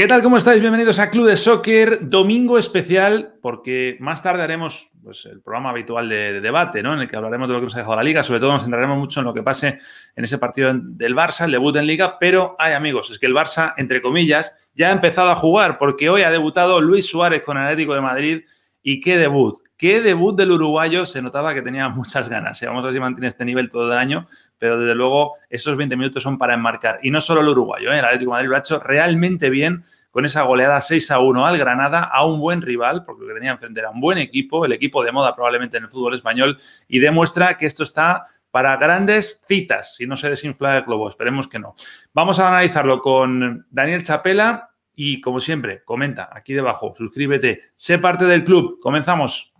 ¿Qué tal? ¿Cómo estáis? Bienvenidos a Club de Soccer, domingo especial, porque más tarde haremos pues, el programa habitual de, debate, ¿no? En el que hablaremos de lo que nos ha dejado la liga, sobre todo nos centraremos mucho en lo que pase en ese partido del Barça, el debut en liga, pero hay amigos, es que el Barça, entre comillas, ya ha empezado a jugar, porque hoy ha debutado Luis Suárez con el Atlético de Madrid y qué debut, qué debut del uruguayo, se notaba que tenía muchas ganas. ¿eh? Vamos a ver si mantiene este nivel todo el año, pero desde luego esos 20 minutos son para enmarcar. Y no solo el uruguayo, ¿eh? el Atlético Madrid lo ha hecho realmente bien con esa goleada 6 a 1 al Granada, a un buen rival, porque lo que tenía enfrente era un buen equipo, el equipo de moda probablemente en el fútbol español, y demuestra que esto está para grandes citas, si no se desinfla el globo, esperemos que no. Vamos a analizarlo con Daniel Chapela, y como siempre, comenta aquí debajo, suscríbete, sé parte del club. Comenzamos.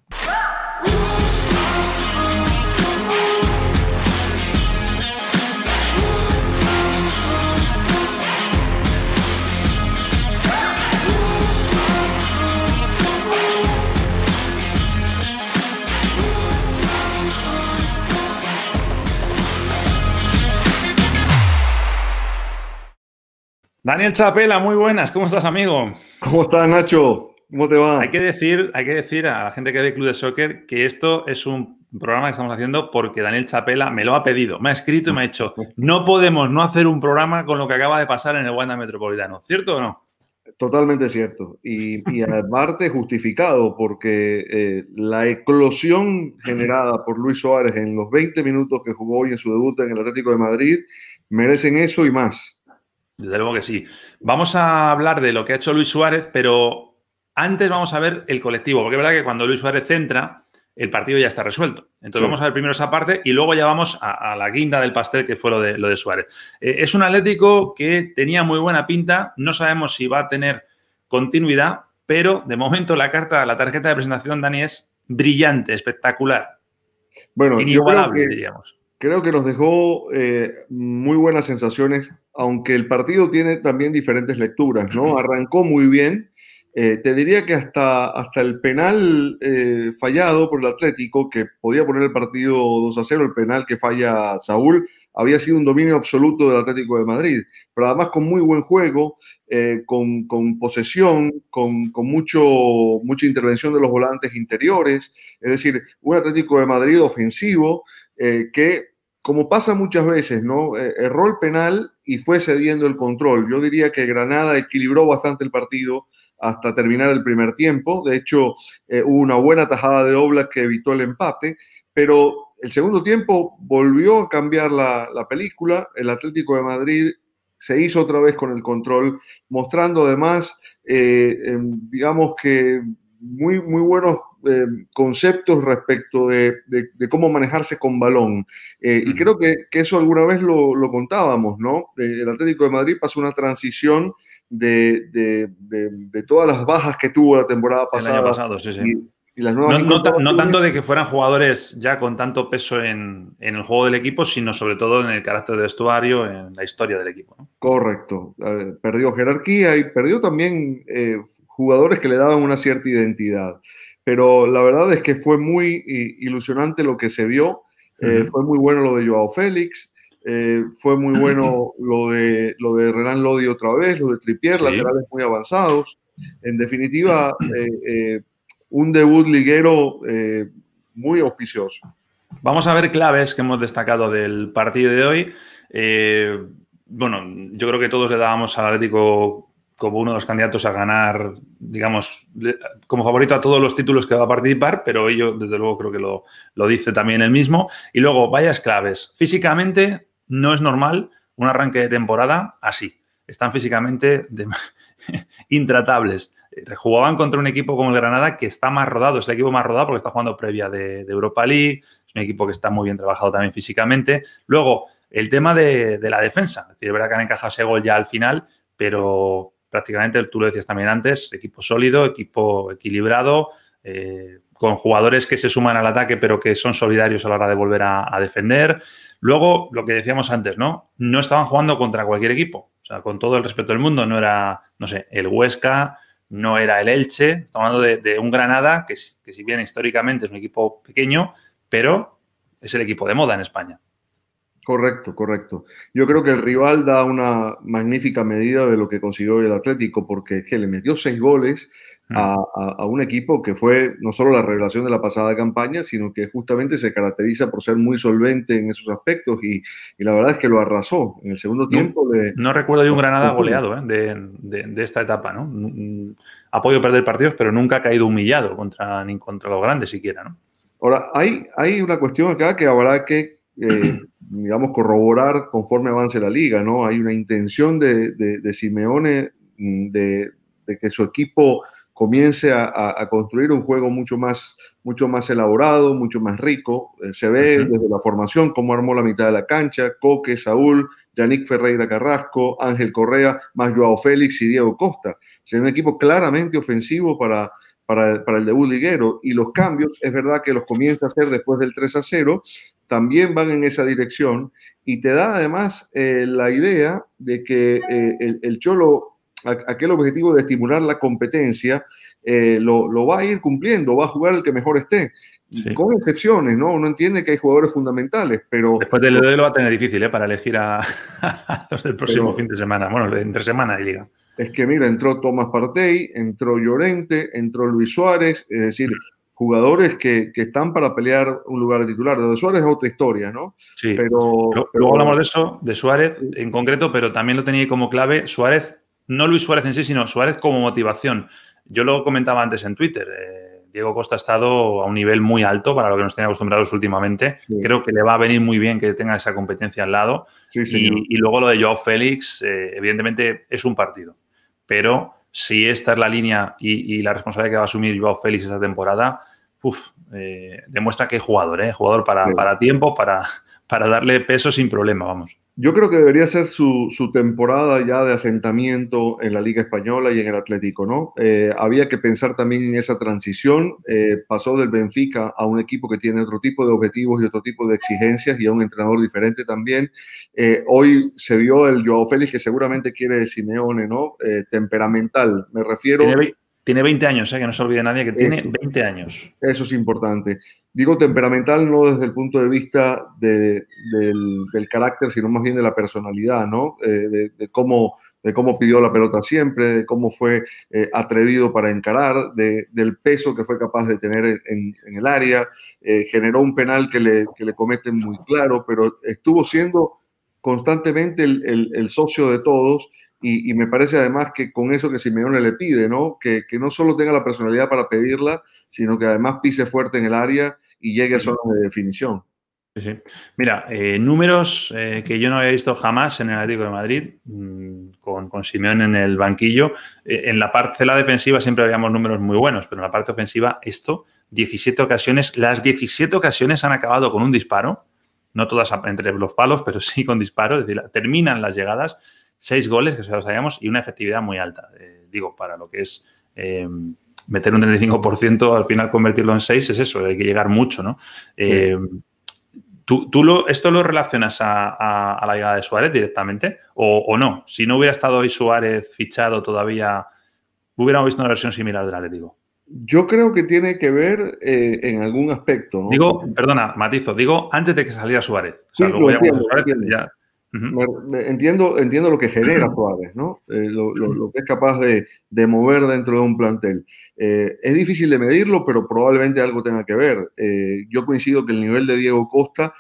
Daniel Chapela, muy buenas, ¿cómo estás, amigo? ¿Cómo estás, Nacho? ¿Cómo te va? Hay que decir, hay que decir a la gente que ve Club de Soccer que esto es un programa que estamos haciendo porque Daniel Chapela me lo ha pedido, me ha escrito y me ha dicho, no podemos no hacer un programa con lo que acaba de pasar en el Wanda Metropolitano, ¿cierto o no? Totalmente cierto. Y, y aparte justificado, porque eh, la eclosión generada por Luis Suárez en los 20 minutos que jugó hoy en su debut en el Atlético de Madrid merecen eso y más. Desde luego que sí. Vamos a hablar de lo que ha hecho Luis Suárez, pero antes vamos a ver el colectivo, porque es verdad que cuando Luis Suárez entra, el partido ya está resuelto. Entonces vamos a ver primero esa parte y luego ya vamos a, la guinda del pastel, que fue lo de, lo de Suárez. Eh, es un Atlético que tenía muy buena pinta, no sabemos si va a tener continuidad, pero de momento la carta, la tarjeta de presentación, Dani, es brillante, espectacular. Bueno, Inigualable, yo diríamos creo que nos dejó eh, muy buenas sensaciones, aunque el partido tiene también diferentes lecturas, ¿no? Arrancó muy bien. Eh, te diría que hasta, hasta el penal eh, fallado por el Atlético, que podía poner el partido 2 a 0, el penal que falla Saúl, había sido un dominio absoluto del Atlético de Madrid, pero además con muy buen juego, con, posesión, con, mucho, mucha intervención de los volantes interiores, es decir, un Atlético de Madrid ofensivo que como pasa muchas veces, ¿no? Eh, erró el penal y fue cediendo el control. Yo diría que Granada equilibró bastante el partido hasta terminar el primer tiempo. De hecho, eh, hubo una buena tajada de Oblak que evitó el empate, pero el segundo tiempo volvió a cambiar la, película. El Atlético de Madrid se hizo otra vez con el control, mostrando además, eh, em, digamos que muy, muy buenos eh, conceptos respecto de, cómo manejarse con balón. Eh, y creo que, eso alguna vez lo, contábamos, ¿no? Eh, el Atlético de Madrid pasó una transición de, todas las bajas que tuvo la temporada pasada. Y, las nuevas no, tanto de que fueran jugadores ya con tanto peso en, el juego del equipo, sino sobre todo en el carácter de vestuario, en la historia del equipo. Correcto. perdió jerarquía y perdió también jugadores que le daban una cierta identidad pero la verdad es que fue muy ilusionante lo que se vio. Eh, fue muy bueno lo de Joao Félix, eh, fue muy bueno lo de, lo de Renan Lodi otra vez, lo de Tripier, laterales muy avanzados. En definitiva, eh, un debut liguero muy auspicioso. Vamos a ver claves que hemos destacado del partido de hoy. bueno, yo creo que todos le dábamos al Atlético como uno de los candidatos a ganar, digamos, como favorito a todos los títulos que va a participar, pero ello, desde luego, creo que lo, dice también él mismo. Y luego, varias claves. Físicamente, no es normal un arranque de temporada así. Están físicamente intratables. Eh, jugaban contra un equipo como el Granada que está más rodado, es el equipo más rodado porque está jugando previa de, Europa League, es un equipo que está muy bien trabajado también físicamente. Luego, el tema de, la defensa, es decir, es verdad que han encajado ese gol ya al final, pero prácticamente, tú lo decías también antes, equipo sólido, equipo equilibrado, eh, con jugadores que se suman al ataque pero que son solidarios a la hora de volver a, defender. Luego, lo que decíamos antes, ¿no? No estaban jugando contra cualquier equipo. O sea, con todo el respeto del mundo, no era, no sé, el Huesca, no era el Elche. Estamos hablando de, un Granada que, que si bien históricamente es un equipo pequeño, pero es el equipo de moda en España. Correcto, correcto. Yo creo que el rival da una magnífica medida de lo que consiguió el Atlético, porque que le metió seis goles mm. a, un equipo que fue no solo la revelación de la pasada campaña, sino que justamente se caracteriza por ser muy solvente en esos aspectos y, la verdad es que lo arrasó en el segundo tiempo. No, recuerdo de un Granada goleado ¿eh? de, esta etapa, ¿no? Mm, mm, ha podido perder partidos, pero nunca ha caído humillado contra, ni contra los grandes siquiera, ¿no? Ahora, hay, hay una cuestión acá que habrá que eh, digamos, corroborar conforme avance la liga, ¿no? Hay una intención de, de, Simeone mm, de, que su equipo comience a, construir un juego mucho más, mucho más elaborado, mucho más rico. Eh, se ve desde la formación cómo armó la mitad de la cancha, Coque, Saúl, Yannick Ferreira Carrasco, Ángel Correa, más Joao Félix y Diego Costa. es un equipo claramente ofensivo para, para, para, el debut liguero. Y los cambios, es verdad que los comienza a hacer después del 3 a 0, también van en esa dirección y te da además eh, la idea de que eh, el, Cholo, aquel objetivo de estimular la competencia, eh, lo, va a ir cumpliendo, va a jugar el que mejor esté. Con excepciones, ¿no? Uno entiende que hay jugadores fundamentales, pero... Después del lo va a tener difícil, Para elegir a, los del próximo fin de semana. Bueno, entre semana y liga. Es que, mira, entró Tomás Partey, entró Llorente, entró Luis Suárez, es decir, jugadores que, están para pelear un lugar de titular. Lo de Suárez es otra historia, ¿no? Sí, pero, luego hablamos de eso, de Suárez en concreto, pero también lo tenía como clave Suárez, no Luis Suárez en sí, sino Suárez como motivación. Yo lo comentaba antes en Twitter. Eh, Diego Costa ha estado a un nivel muy alto para lo que nos tenía acostumbrados últimamente. Creo que le va a venir muy bien que tenga esa competencia al lado. y, luego lo de Joao Félix, eh, evidentemente es un partido, pero si esta es la línea y, y, la responsabilidad que va a asumir Joao Félix esta temporada, uf, eh, demuestra que es jugador, ¿eh? Jugador para, para tiempo, para, para darle peso sin problema, vamos. Yo creo que debería ser su, su, temporada ya de asentamiento en la Liga Española y en el Atlético, ¿no? Eh, había que pensar también en esa transición. Eh, pasó del Benfica a un equipo que tiene otro tipo de objetivos y otro tipo de exigencias y a un entrenador diferente también. hoy se vio el Joao Félix, que seguramente quiere Simeone, ¿no? temperamental. Me refiero. Tiene 20 años, ya ¿eh? que no se olvide nadie que tiene 20 años. Eso es importante. Digo temperamental no desde el punto de vista del, del, carácter, sino más bien de la personalidad, ¿no? Eh, de, cómo, de cómo pidió la pelota siempre, de cómo fue eh, atrevido para encarar, del peso que fue capaz de tener en, el área. generó un penal que le, que cometen muy claro, pero estuvo siendo constantemente el socio de todos y, me parece además que con eso que Simeone le pide, ¿no? Que, no solo tenga la personalidad para pedirla, sino que además pise fuerte en el área y llegue a zona de definición. Mira, eh, números eh, que yo no había visto jamás en el Atlético de Madrid, mm, con, con Simeón en el banquillo. Eh, en la parcela defensiva siempre habíamos números muy buenos, pero en la parte ofensiva, esto, 17 ocasiones, las 17 ocasiones han acabado con un disparo, no todas entre los palos, pero sí con disparo, es decir, terminan las llegadas seis goles, que se los hayamos y una efectividad muy alta. Eh, digo, para lo que es eh, meter un 35%, al final convertirlo en seis, es eso, hay que llegar mucho, ¿no? Eh, ¿Tú, lo, esto lo relacionas a, la llegada de Suárez directamente o, no? Si no hubiera estado hoy Suárez fichado todavía, hubiéramos visto una versión similar de del digo. Yo creo que tiene que ver en algún aspecto. Digo, perdona, matizo, digo antes de que saliera Suárez. O sea, Suárez ya, entiendo, entiendo lo que genera Suárez, ¿no? Eh, lo, que es capaz de, mover dentro de un plantel. Eh, es difícil de medirlo, pero probablemente algo tenga que ver. Eh, yo coincido que el nivel de Diego Costa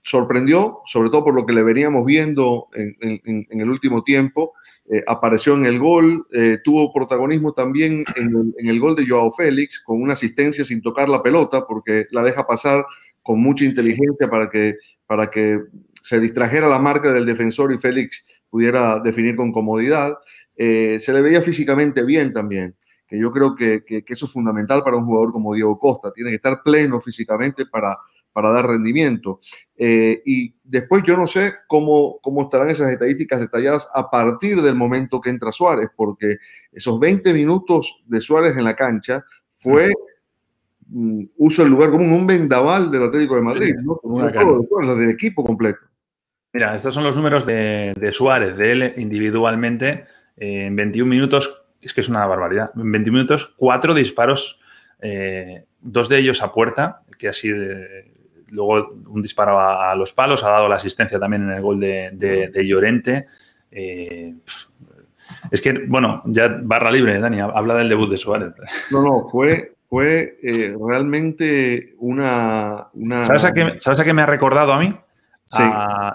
sorprendió, sobre todo por lo que le veníamos viendo en, el último tiempo. apareció en el gol, tuvo protagonismo también en el, en el gol de Joao Félix, con una asistencia sin tocar la pelota, porque la deja pasar con mucha inteligencia para que, para que se distrajera la marca del defensor y Félix pudiera definir con comodidad. Eh, se le veía físicamente bien también, que yo creo que, eso es fundamental para un jugador como Diego Costa. Tiene que estar pleno físicamente para, para dar rendimiento. Eh, y después yo no sé cómo, cómo estarán esas estadísticas detalladas a partir del momento que entra Suárez, porque esos 20 minutos de Suárez en la cancha fue... Mm, uso el lugar como un vendaval del Atlético de Madrid, ¿no? Como una todo, los del equipo completo. Mira, estos son los números de, Suárez, de él individualmente. Eh, en 21 minutos, es que es una barbaridad. En 21 minutos, cuatro disparos, eh, dos de ellos a puerta, que así de, eh, luego un disparo a, los palos, ha dado la asistencia también en el gol de, Llorente. es que, bueno, ya barra libre, Dani, habla del debut de Suárez. No, no, fue, fue realmente una, ¿Sabes, ¿Sabes a qué me ha recordado a mí?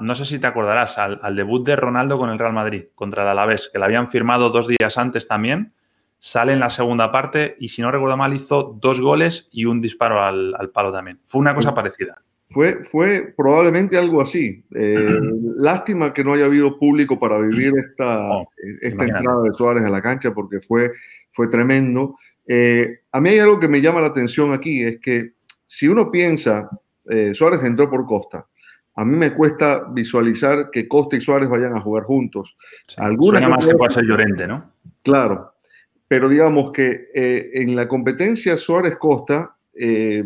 no sé si te acordarás, al, debut de Ronaldo con el Real Madrid, contra el Alavés, que la habían firmado dos días antes también. Sale en la segunda parte y, si no recuerdo mal, hizo dos goles y un disparo al, palo también. Fue una cosa parecida. Fue, fue probablemente algo así. Eh, lástima que no haya habido público para vivir esta, oh, entrada de Suárez a la cancha porque fue, fue tremendo. Eh, a mí hay algo que me llama la atención aquí, es que si uno piensa, eh, Suárez entró por Costa. A mí me cuesta visualizar que Costa y Suárez vayan a jugar juntos. Alguna más que puede Llorente, ¿no? Claro, pero digamos que eh, en la competencia Suárez-Costa, eh,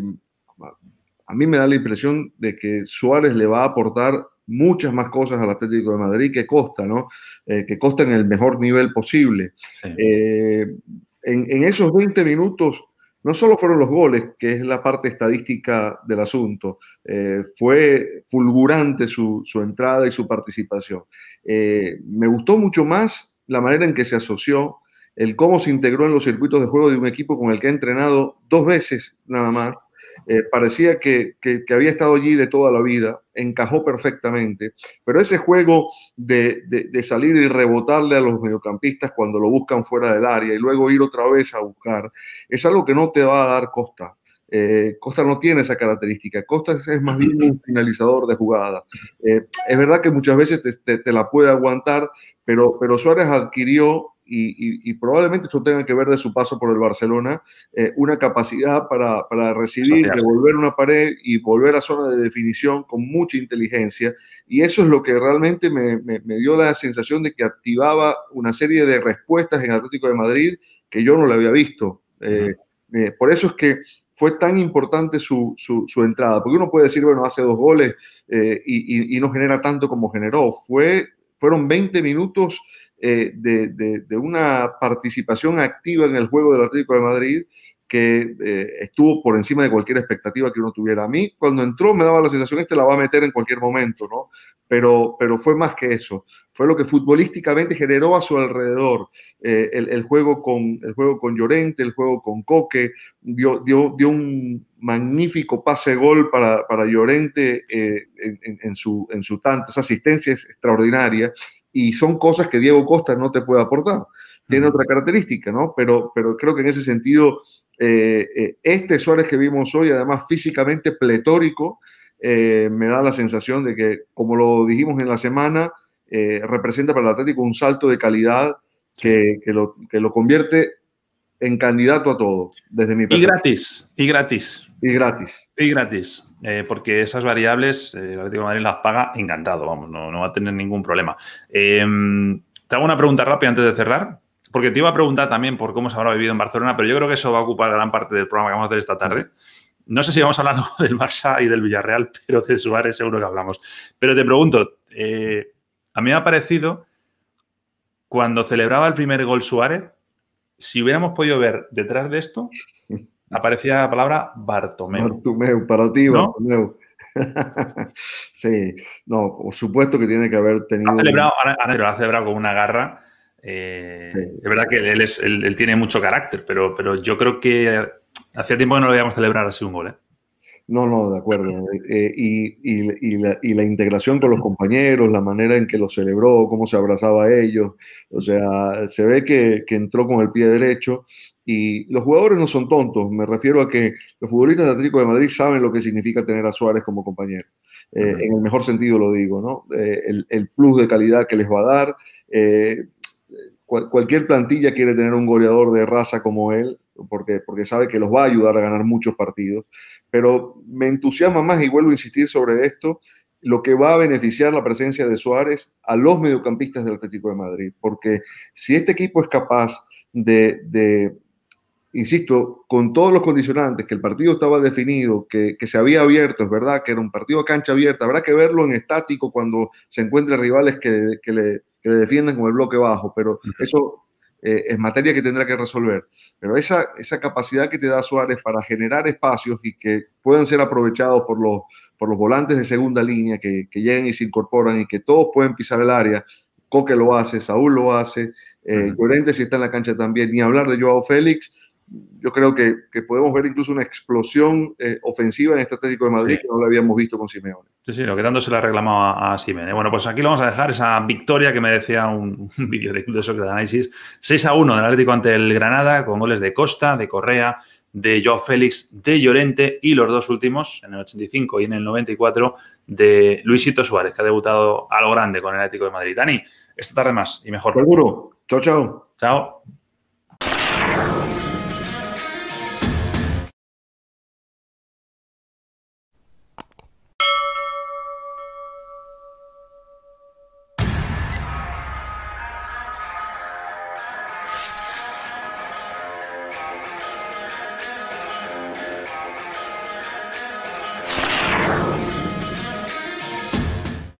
a mí me da la impresión de que Suárez le va a aportar muchas más cosas al Atlético de Madrid que Costa, ¿no? Eh, que Costa en el mejor nivel posible. En, en, esos 20 minutos, no solo fueron los goles, que es la parte estadística del asunto, eh, fue fulgurante su, entrada y su participación. Eh, me gustó mucho más la manera en que se asoció, el cómo se integró en los circuitos de juego de un equipo con el que ha entrenado dos veces nada más, eh, parecía que, había estado allí de toda la vida, encajó perfectamente, pero ese juego de, salir y rebotarle a los mediocampistas cuando lo buscan fuera del área y luego ir otra vez a buscar, es algo que no te va a dar Costa. Eh, Costa no tiene esa característica. Costa es más bien un finalizador de jugada. Eh, es verdad que muchas veces te, la puede aguantar, pero, pero Suárez adquirió, y, probablemente esto tenga que ver de su paso por el Barcelona, eh, una capacidad para, para recibir, devolver una pared y volver a zona de definición con mucha inteligencia. Y eso es lo que realmente me, dio la sensación de que activaba una serie de respuestas en Atlético de Madrid que yo no le había visto. por eso es que fue tan importante su, su, entrada? Porque uno puede decir, bueno, hace dos goles eh, y, no genera tanto como generó. Fue, fueron 20 minutos eh, de, de, una participación activa en el juego del Atlético de Madrid que eh, estuvo por encima de cualquier expectativa que uno tuviera. A mí, cuando entró, me daba la sensación, este la va a meter en cualquier momento, ¿no? Pero, pero fue más que eso. Fue lo que futbolísticamente generó a su alrededor. Eh, el, el, juego con, el juego con Llorente, el juego con Coque, dio, dio, dio un magnífico pase-gol para, para, Llorente eh, en, su, en su tanto. Esa asistencia es extraordinaria y son cosas que Diego Costa no te puede aportar. Tiene otra característica, ¿no? Pero, pero creo que en ese sentido eh, eh, este Suárez que vimos hoy, además físicamente pletórico, eh, me da la sensación de que, como lo dijimos en la semana, representa para el Atlético un salto de calidad que, lo, convierte en candidato a todo, desde mi perspectiva. Y gratis, y gratis. Y gratis. Y gratis. porque esas variables el Atlético Madrid las paga encantado, vamos, no, va a tener ningún problema. te hago una pregunta rápida antes de cerrar porque te iba a preguntar también por cómo se habrá vivido en Barcelona, pero yo creo que eso va a ocupar gran parte del programa que vamos a hacer esta tarde. No sé si vamos a hablar del Barça y del Villarreal, pero de Suárez seguro que hablamos. Pero te pregunto, eh, a mí me ha parecido, cuando celebraba el primer gol Suárez, si hubiéramos podido ver detrás de esto, aparecía la palabra Bartomeu. Bartomeu, para ti, ¿No? Bartomeu. sí, no, por supuesto que tiene que haber tenido... celebrado, lo ha celebrado con una garra eh, es verdad que él, tiene mucho carácter, pero, pero yo creo que hacía tiempo que no lo íbamos a celebrar así un gol. ¿eh? No, no, de acuerdo. Eh, y, la, integración con los compañeros, la manera en que lo celebró, cómo se abrazaba a ellos. O sea, se ve que, entró con el pie derecho. Y los jugadores no son tontos. Me refiero a que los futbolistas de Atlético de Madrid saben lo que significa tener a Suárez como compañero. Eh, en el mejor sentido lo digo, ¿no? el, el, plus de calidad que les va a dar cualquier plantilla quiere tener un goleador de raza como él, porque, porque sabe que los va a ayudar a ganar muchos partidos. Pero me entusiasma más, y vuelvo a insistir sobre esto, lo que va a beneficiar la presencia de Suárez a los mediocampistas del Atlético de Madrid, porque si este equipo es capaz de, insisto, con todos los condicionantes, que el partido estaba definido, que, se había abierto, es verdad, que era un partido a cancha abierta, habrá que verlo en estático cuando se encuentre rivales que le que le defienden con el bloque bajo, pero eso eh, es materia que tendrá que resolver. Pero esa, esa capacidad que te da Suárez para generar espacios y que puedan ser aprovechados por los, por los volantes de segunda línea que, lleguen llegan y se incorporan y que todos pueden pisar el área, Coque lo hace, Saúl lo hace, eh, si está en la cancha también, ni hablar de Joao Félix, yo creo que, podemos ver incluso una explosión eh, ofensiva en este Atlético de Madrid que no la habíamos visto con Simeone. Sí, sí, lo que tanto se le ha reclamado a, Simeone. Bueno, pues aquí lo vamos a dejar, esa victoria que me decía un, vídeo de Club de Análisis. 6 a 1 del Atlético ante el Granada, con goles de Costa, de Correa, de Joao Félix, de Llorente y los dos últimos, en el 85 y en el 94, de Luisito Suárez, que ha debutado a lo grande con el Atlético de Madrid. Dani, esta tarde más y mejor. Seguro. Chao, chao. Chao.